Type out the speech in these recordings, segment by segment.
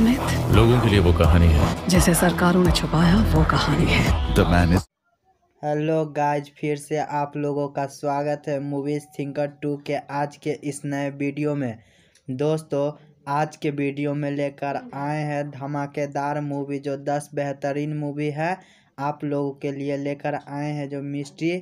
अमित लोगों के लिए वो कहानी है जिसे सरकारों ने छुपाया वो कहानी है the man is hello guys फिर से आप लोगों का स्वागत है मूवीज थिंकर टू के आज के इस नए वीडियो में दोस्तों आज के वीडियो में लेकर आए हैं धमाकेदार मूवी जो दस बेहतरीन मूवी है आप लोगों के लिए लेकर आए हैं जो मिस्ट्री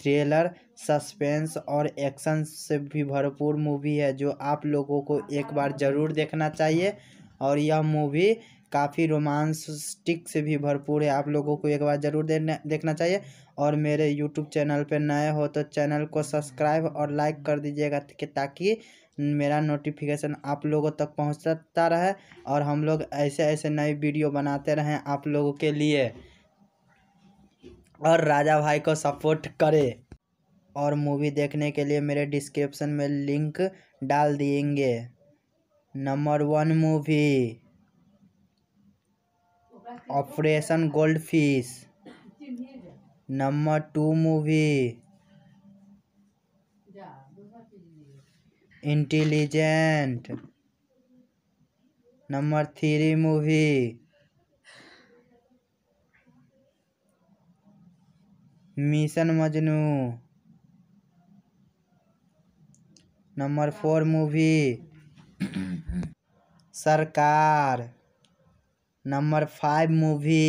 थ्रिलर सस्पेंस और एक्शन से भी भरपूर मूवी है जो आप लोगों को एक बार ज़रूर देखना चाहिए और यह मूवी काफ़ी रोमांसटिक से भी भरपूर है आप लोगों को एक बार ज़रूर देखना चाहिए और मेरे यूट्यूब चैनल पर नए हो तो चैनल को सब्सक्राइब और लाइक कर दीजिएगा ताकि मेरा नोटिफिकेशन आप लोगों तक पहुंचता रहे और हम लोग ऐसे ऐसे नए वीडियो बनाते रहें आप लोगों के लिए और राजा भाई को सपोर्ट करें और मूवी देखने के लिए मेरे डिस्क्रिप्शन में लिंक डाल देंगे number one movie operation goldfish number two movie intelligent number three movie mission Majnu number four movie Sarkar number five movie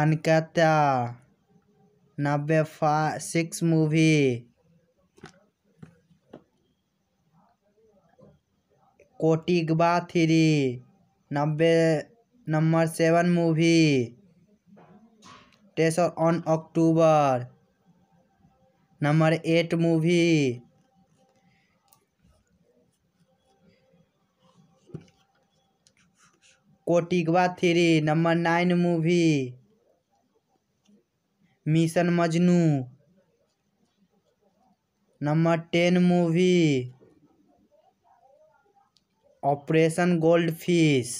अनकता नब्बे सिक्स मूवी कोटिगबा थ्री नब्बे number seven movie teaser on October number eight movie Kotigobba three number nine movie mission Majnu number ten movie operation gold fish